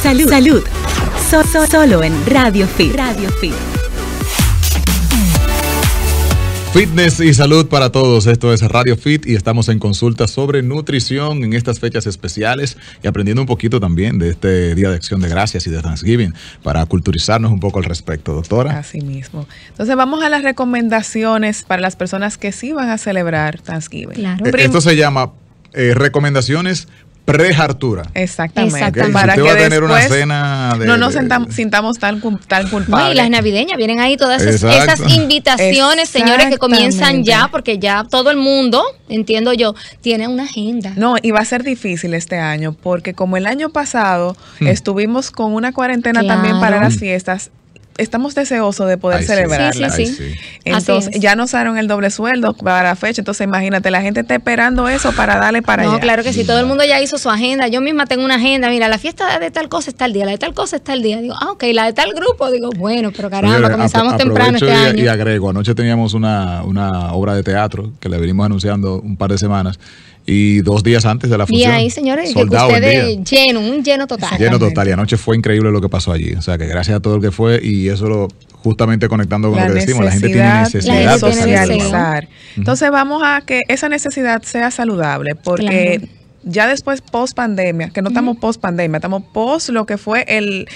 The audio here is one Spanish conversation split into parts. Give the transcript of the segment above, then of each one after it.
salud, salud. So, solo en Radio Fit. Radio Fit. Fitness y salud para todos. Esto es Radio Fit y estamos en consulta sobre nutrición en estas fechas especiales y aprendiendo un poquito también de este Día de Acción de Gracias y de Thanksgiving para culturizarnos un poco al respecto, doctora. Así mismo. Entonces vamos a las recomendaciones para las personas que sí van a celebrar Thanksgiving. Claro. Eh, esto se llama eh, recomendaciones pre Exactamente. Para que una no nos sintamos tan, tan culpables. y las navideñas vienen ahí todas esas, invitaciones, señores, que comienzan ya, porque ya todo el mundo, entiendo yo, tiene una agenda. No, y va a ser difícil este año, porque como el año pasado hmm. estuvimos con una cuarentena también para las fiestas, estamos deseosos de poder celebrar Sí, sí, sí. entonces, ya nos dieron el doble sueldo para la fecha, entonces imagínate, la gente está esperando eso para darle para no, claro que sí, todo el mm. mundo ya hizo su agenda, yo misma tengo una agenda, mira, la fiesta de tal cosa está el día, la de tal cosa está el día, digo, ah, ok, la de tal grupo, digo, bueno, pero caramba, comenzamos temprano este y, año. Y agrego, anoche teníamos una, una obra de teatro que le venimos anunciando un par de semanas, y dos días antes de la función. Y ahí, señores, lleno, un lleno total. Lleno total. Y anoche fue increíble lo que pasó allí. O sea, que gracias a todo el que fue y eso lo justamente conectando con lo que decimos, la gente tiene necesidad de socializar. Entonces vamos a que esa necesidad sea saludable, porque ya después post pandemia, que no estamos post pandemia, estamos post lo que fue el,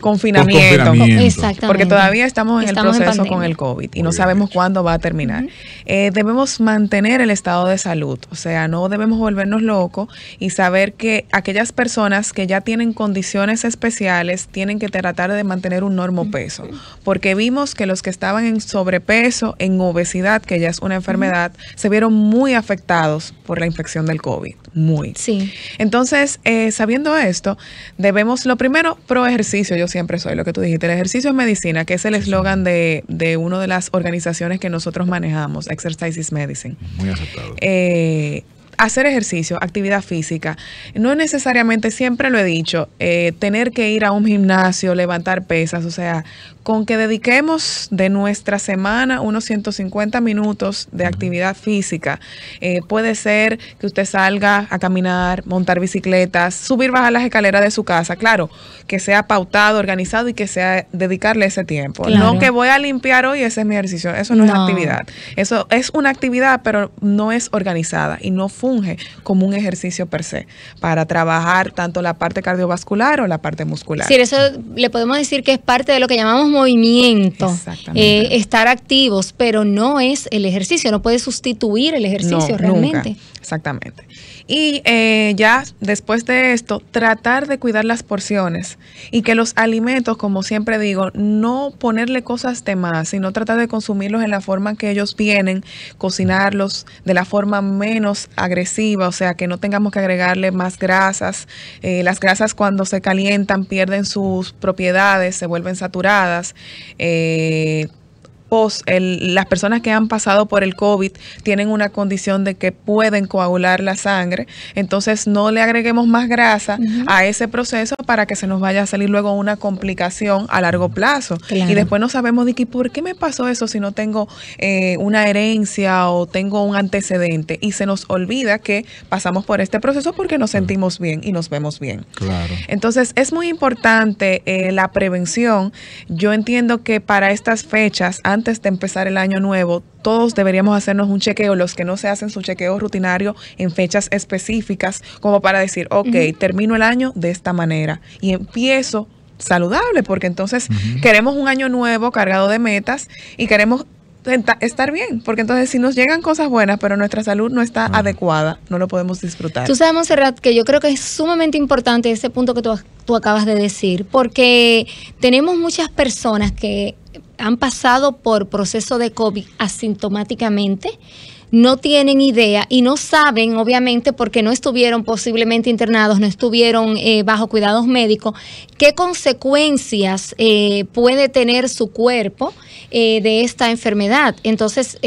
confinamiento. Exactamente. Porque todavía estamos en el proceso con el COVID y no sabemos cuándo va a terminar. Eh, debemos mantener el estado de salud, o sea, no debemos volvernos locos y saber que aquellas personas que ya tienen condiciones especiales tienen que tratar de mantener un normo peso, porque vimos que los que estaban en sobrepeso, en obesidad, que ya es una enfermedad, se vieron muy afectados por la infección del COVID. Muy. Sí. Entonces, eh, sabiendo esto, debemos lo primero, pro ejercicio, yo siempre soy lo que tú dijiste, el ejercicio es medicina, que es el eslogan de, de una de las organizaciones que nosotros manejamos, Exercise is Medicine. Muy aceptado. Eh, hacer ejercicio, actividad física. No necesariamente, siempre lo he dicho, eh, tener que ir a un gimnasio, levantar pesas, o sea, con que dediquemos de nuestra semana unos 150 minutos de actividad física. Eh, puede ser que usted salga a caminar, montar bicicletas, subir, bajar las escaleras de su casa. Claro, que sea pautado, organizado y que sea dedicarle ese tiempo. No que voy a limpiar hoy, ese es mi ejercicio. Eso no, no, es actividad. Eso es una actividad, pero no es organizada y no funge como un ejercicio per se para trabajar tanto la parte cardiovascular o la parte muscular. Sí, eso le podemos decir que es parte de lo que llamamos movimiento, eh, estar activos, pero no es el ejercicio, no puede sustituir el ejercicio realmente. Exactamente. Y eh, ya después de esto, tratar de cuidar las porciones y que los alimentos, como siempre digo, no ponerle cosas de más, sino tratar de consumirlos en la forma que ellos vienen, cocinarlos de la forma menos agresiva, o sea, que no tengamos que agregarle más grasas. Eh, las grasas cuando se calientan pierden sus propiedades, se vuelven saturadas Gracias. Eh, las personas que han pasado por el COVID tienen una condición de que pueden coagular la sangre. Entonces no le agreguemos más grasa a ese proceso para que se nos vaya a salir luego una complicación a largo plazo. Y después no sabemos de qué, por qué me pasó eso si no tengo eh, una herencia o tengo un antecedente. Y se nos olvida que pasamos por este proceso porque nos sentimos bien y nos vemos bien. Entonces es muy importante eh, la prevención. Yo entiendo que para estas fechas, antes antes de empezar el año nuevo, todos deberíamos hacernos un chequeo, los que no se hacen su chequeo rutinario en fechas específicas, como para decir, ok, termino el año de esta manera y empiezo saludable, porque entonces queremos un año nuevo cargado de metas y queremos estar bien, porque entonces si nos llegan cosas buenas, pero nuestra salud no está adecuada, no lo podemos disfrutar. Tú sabes, Serrat, que yo creo que es sumamente importante ese punto que tú has acabas de decir, porque tenemos muchas personas que han pasado por proceso de COVID asintomáticamente, no tienen idea y no saben, obviamente, porque no estuvieron posiblemente internados, no estuvieron eh, bajo cuidados médicos, qué consecuencias eh, puede tener su cuerpo eh, de esta enfermedad. Entonces,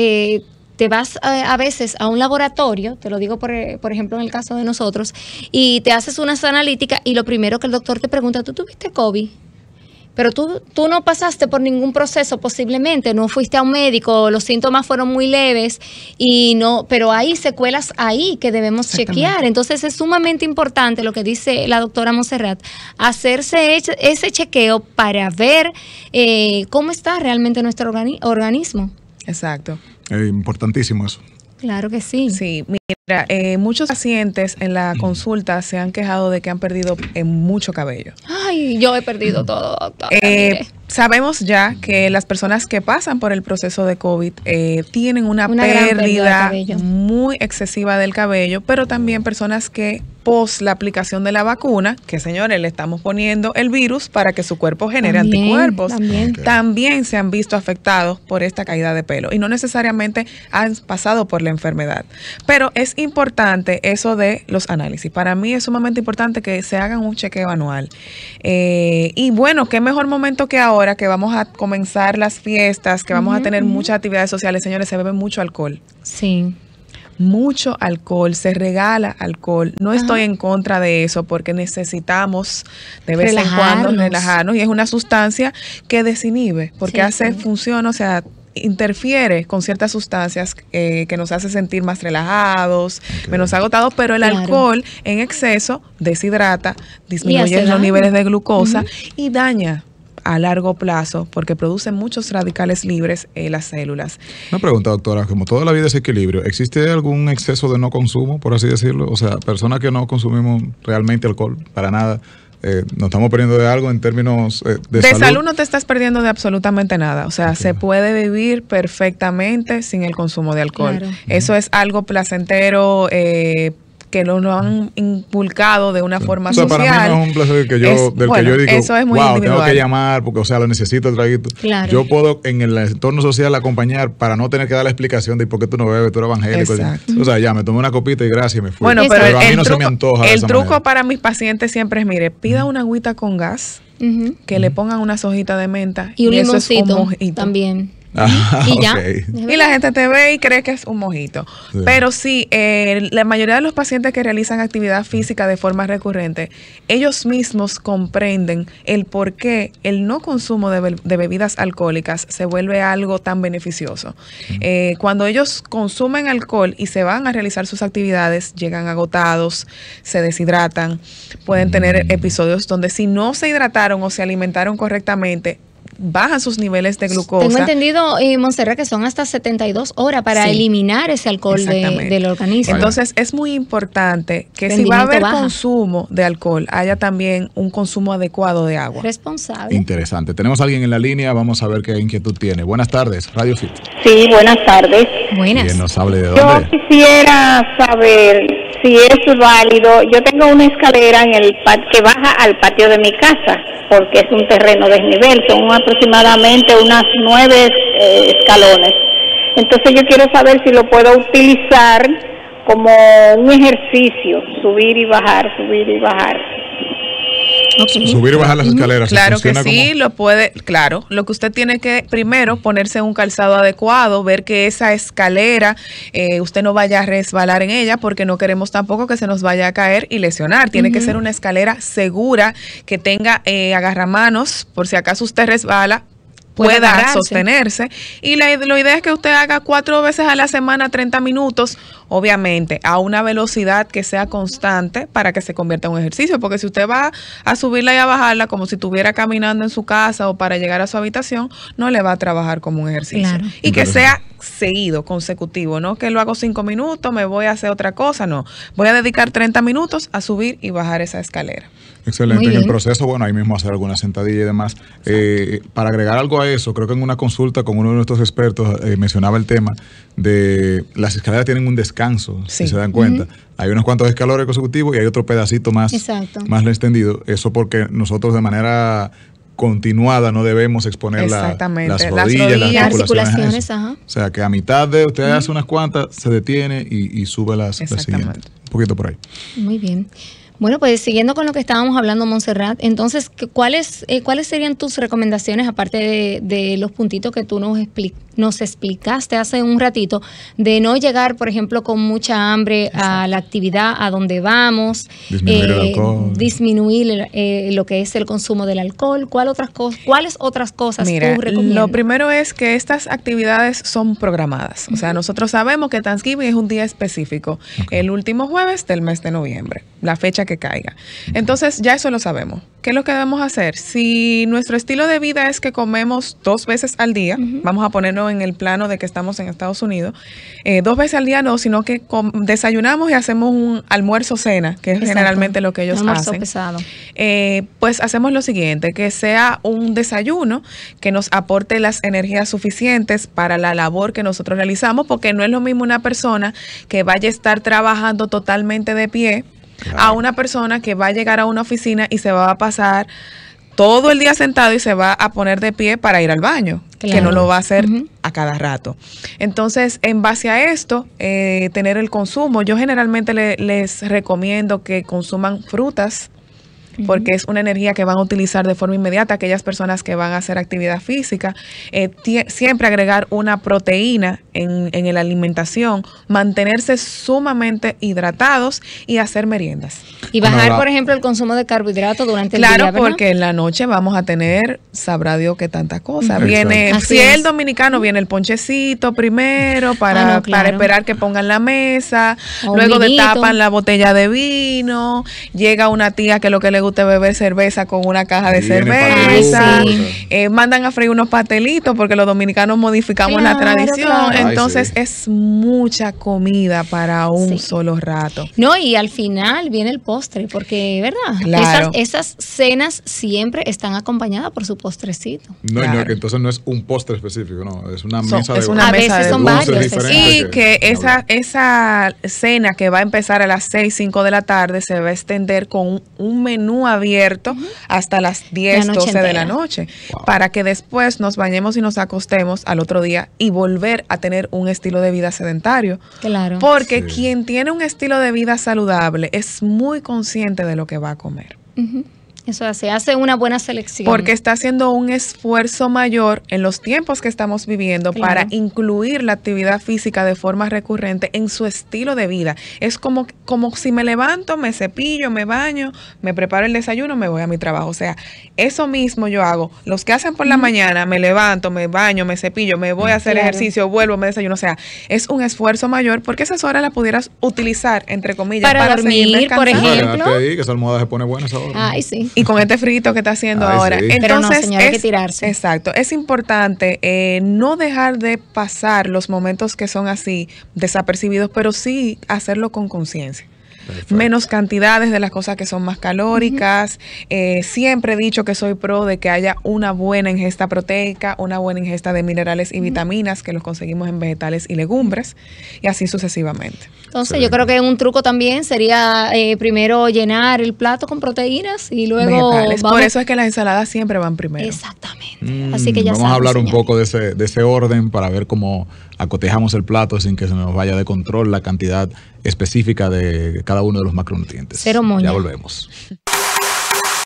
te vas eh, a, veces a un laboratorio, te lo digo por, eh, por, ejemplo en el caso de nosotros, y te haces unas analítica y lo primero que el doctor te pregunta, ¿tú tuviste COVID? Pero tú, tú no pasaste por ningún proceso posiblemente, no fuiste a un médico, los síntomas fueron muy leves y no, pero hay secuelas ahí que debemos chequear. Entonces es sumamente importante lo que dice la doctora Monserrat, hacerse ese chequeo para ver eh, cómo está realmente nuestro organismo. Exacto importantísimos. Eh, importantísimo eso. Claro que sí. Sí, Mira, eh, muchos pacientes en la consulta se han quejado de que han perdido eh, mucho cabello. Ay, yo he perdido todo, eh, sabemos ya que las personas que pasan por el proceso de COVID tienen una, pérdida, muy excesiva del cabello, pero también personas que pos la aplicación de la vacuna, que señores, le estamos poniendo el virus para que su cuerpo genere anticuerpos, también se han visto afectados por esta caída de pelo y no necesariamente han pasado por la enfermedad. Pero es importante eso de los análisis. Para mí es sumamente importante que se hagan un chequeo anual. Eh, y bueno, qué mejor momento que ahora que vamos a comenzar las fiestas, que vamos a tener muchas actividades sociales. Señores, se bebe mucho alcohol. Sí mucho alcohol, se regala alcohol. No estoy en contra de eso porque necesitamos de vez en cuando relajarnos y es una sustancia que desinhibe porque hace función, o sea, interfiere con ciertas sustancias eh, que nos hace sentir más relajados, menos agotados, pero el alcohol en exceso deshidrata, disminuye los niveles de glucosa y daña a largo plazo porque produce muchos radicales libres en las células. Una pregunta, doctora, como toda la vida es equilibrio, ¿existe algún exceso de no consumo, por así decirlo? O sea, personas que no consumimos realmente alcohol para nada, eh, nos estamos perdiendo de algo en términos eh, de, de salud. no te estás perdiendo de absolutamente nada. O sea, se puede vivir perfectamente sin el consumo de alcohol. Eso es algo placentero, eh, que lo, han inculcado de una forma social. Para mí no es un placer que yo, del que yo digo, eso es muy wow, tengo que llamar porque, o sea, lo necesito el traguito. Claro. Yo puedo en el entorno social acompañar para no tener que dar la explicación de por qué tú no bebes, tú eres evangélico. Exacto. O sea, ya me tomé una copita y gracias, me fui. Bueno, pero, a mí no truco, se me antoja. El truco para mis pacientes siempre es, mire, pida una agüita con gas. que le pongan unas hojitas de menta y un limoncito también y Y la gente te ve y cree que es un mojito. Pero sí, eh, la mayoría de los pacientes que realizan actividad mm. física de forma recurrente, ellos mismos comprenden el por qué el no consumo de, bebidas alcohólicas se vuelve algo tan beneficioso. Mm. Eh, cuando ellos consumen alcohol y se van a realizar sus actividades, llegan agotados, se deshidratan, pueden tener mm. episodios donde si no se hidrataron o se alimentaron correctamente, bajan sus niveles de glucosa. Tengo entendido, y eh, Monserrat, que son hasta 72 horas para eliminar ese alcohol del organismo. Entonces, es muy importante que si va a haber consumo de alcohol, haya también un consumo adecuado de agua. Responsable. Interesante. Tenemos a alguien en la línea, vamos a ver qué inquietud tiene. Buenas tardes, Radio Fit. Sí, buenas tardes. Buenas. nos hable de dónde. Yo quisiera saber si es válido, yo tengo una escalera en el que baja al patio de mi casa, porque es un terreno desnivel, son aproximadamente unas nueve eh, escalones. Entonces yo quiero saber si lo puedo utilizar como un ejercicio, subir y bajar, subir y bajar. Subir y bajar las escaleras. Claro que sí, lo puede, claro. Lo que usted tiene que primero ponerse un calzado adecuado, ver que esa escalera eh, usted no vaya a resbalar en ella porque no queremos tampoco que se nos vaya a caer y lesionar. Tiene que ser una escalera segura que tenga eh, agarramanos por si acaso usted resbala pueda, sostenerse. Y la, idea es que usted haga cuatro veces a la semana 30 minutos, obviamente, a una velocidad que sea constante para que se convierta en un ejercicio. Porque si usted va a subirla y a bajarla como si estuviera caminando en su casa o para llegar a su habitación, no le va a trabajar como un ejercicio. Y que sea seguido, consecutivo, no que lo hago cinco minutos, me voy a hacer otra cosa, no. Voy a dedicar 30 minutos a subir y bajar esa escalera. Excelente. En el proceso, bueno, ahí mismo hacer alguna sentadilla y demás. Eh, para agregar algo a eso, creo que en una consulta con uno de nuestros expertos eh, mencionaba el tema de las escaleras tienen un descanso, si se dan cuenta. Hay unos cuantos escalones consecutivos y hay otro pedacito más, más extendido. Eso porque nosotros de manera continuada no debemos exponer las rodillas, las, articulaciones. ajá. O sea, que a mitad de usted hace unas cuantas, se detiene y, sube las, las siguientes. Un poquito por ahí. Muy bien. Bueno, pues siguiendo con lo que estábamos hablando, Montserrat, entonces, ¿cuáles, eh, ¿cuáles serían tus recomendaciones aparte de, los puntitos que tú nos, explicas? nos explicaste hace un ratito de no llegar, por ejemplo, con mucha hambre a la actividad, a donde vamos, disminuir, eh, eh, lo que es el consumo del alcohol. ¿Cuál otras ¿Cuáles otras cosas Mira, Lo primero es que estas actividades son programadas. O sea, nosotros sabemos que Thanksgiving es un día específico, el último jueves del mes de noviembre, la fecha que caiga. Entonces, ya eso lo sabemos. ¿Qué es lo que debemos hacer? Si nuestro estilo de vida es que comemos dos veces al día, vamos a ponernos en el plano de que estamos en Estados Unidos, eh, dos veces al día no, sino que desayunamos y hacemos un almuerzo-cena, que es generalmente lo que ellos un hacen. Pesado. Eh, pues hacemos lo siguiente, que sea un desayuno que nos aporte las energías suficientes para la labor que nosotros realizamos, porque no es lo mismo una persona que vaya a estar trabajando totalmente de pie a una persona que va a llegar a una oficina y se va a pasar todo el día sentado y se va a poner de pie para ir al baño, que no lo va a hacer a cada rato. Entonces, en base a esto, eh, tener el consumo, yo generalmente les recomiendo que consuman frutas, porque es una energía que van a utilizar de forma inmediata aquellas personas que van a hacer actividad física. Eh, siempre agregar una proteína en, en la alimentación, mantenerse sumamente hidratados y hacer meriendas. Y bajar, por ejemplo, el consumo de carbohidratos durante claro, el día. Claro, porque en la noche vamos a tener, sabrá Dios que tantas cosa Viene, si el dominicano, viene el ponchecito primero ah, para, para esperar que pongan la mesa, luego destapan la botella de vino, llega una tía que lo que le gusta es beber cerveza con una caja de cerveza, eh, mandan a freír unos pastelitos porque los dominicanos modificamos la tradición. Entonces es mucha comida para un solo rato. No, y al final viene el postre, porque, ¿verdad? Esas, cenas siempre están acompañadas por su postrecito. No, no, que entonces no es un postre específico, no, es una mesa de A veces son varios. Y que esa, esa cena que va a empezar a las 6, 5 de la tarde se va a extender con un, menú abierto hasta las 10, 12 de la noche, para que después nos bañemos y nos acostemos al otro día y volver a tener un estilo de vida sedentario. Claro. Porque quien tiene un estilo de vida saludable es muy consciente de lo que va a comer. Eso hace, hace una buena selección. Porque está haciendo un esfuerzo mayor en los tiempos que estamos viviendo para incluir la actividad física de forma recurrente en su estilo de vida. Es como, como si me levanto, me cepillo, me baño, me preparo el desayuno, me voy a mi trabajo. O sea, eso mismo yo hago. Los que hacen por la mañana, me levanto, me baño, me cepillo, me voy a hacer ejercicio, vuelvo, me desayuno. O sea, es un esfuerzo mayor porque esas horas las pudieras utilizar, entre comillas, para, para dormir, por ejemplo. que esa almohada se pone buena esa hora. Ay, sí y con este frito que está haciendo ahora. Entonces, Pero no, hay que tirarse. Exacto. Es importante eh, no dejar de pasar los momentos que son así desapercibidos, pero sí hacerlo con conciencia menos cantidades de las cosas que son más calóricas. Eh, siempre he dicho que soy pro de que haya una buena ingesta proteica, una buena ingesta de minerales y vitaminas que los conseguimos en vegetales y legumbres y así sucesivamente. Entonces yo creo que un truco también sería eh, primero llenar el plato con proteínas y luego... Por eso es que las ensaladas siempre van primero. Exactamente. Mm, así que ya Vamos a hablar un poco de ese, de ese orden para ver cómo acotejamos el plato sin que se nos vaya de control la cantidad específica de cada uno de los macronutrientes. Cero Ya volvemos.